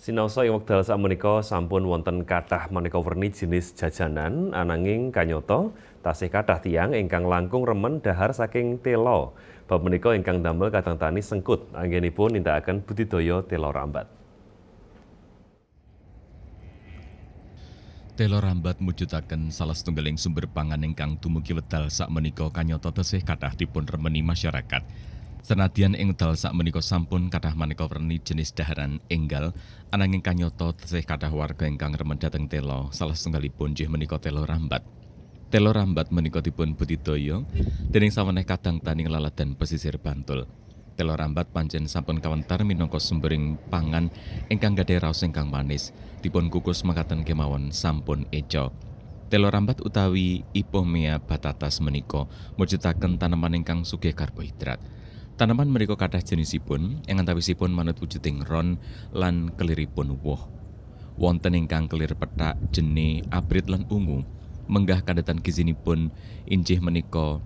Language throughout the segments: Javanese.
Sinaosa ing wekdal sakmenika sampun wonten kathah maneka werni jenis jajanan ananging kanyoto, tasih kathah tiang ingkang langkung remen dahar saking tela. Bab menika ingkang damel kadang tani sengkut anggenipun nindakaken budidaya tela rambat. Tela rambat mujudaken salah setunggaling sumber pangan ingkang dumugi wekdal sakmenika kanyoto tasih kathah dipun remeni masyarakat. Senadyan ing dal sak menika sampun kathah maneka werni jenis daharan enggal ananging kanyoto tesih kathah warga ingkang remen dhateng telo salah setunggalipun jih menika telo rambat. Telo rambat menika dipun budidaya dening sawenih kadang taning laladan pesisir Bantul. Telo rambat pancen sampun kawentar minangka sumbering pangan ingkang gadhah raos ingkang manis dipun kukus mekaten kemawon sampun eco. Telo rambat utawi ipo Ipomea batatas menika mujudaken tanaman ingkang sugih karbohidrat. Tanaman mereka kathah jenisipun, ingkang tawisipun manut wujuding ron lan keliripun woh. Wonten ingkang kelir petak, jene, abrit lan ungu, menggah kadatan gizinipun injih menika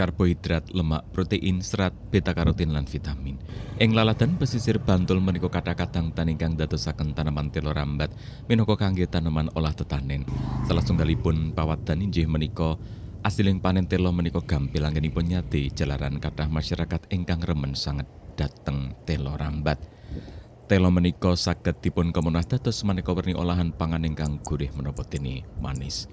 karbohidrat, lemak, protein, serat, beta karotin lan vitamin. Ing lalatan pesisir Bantul menika kathah kadang taningkang dadosaken tanaman telo rambat minangka kangge tanaman olah tetanen. Salah satunggalipun pawadan injih menika asiling panen telo menika gampil anggenipun nyati jalaran kathah masyarakat ingkang remen sanget dateng telo rambat. Telo menika saged dipun kemunah dados maneka werni olahan pangan ingkang gurih menapa manis.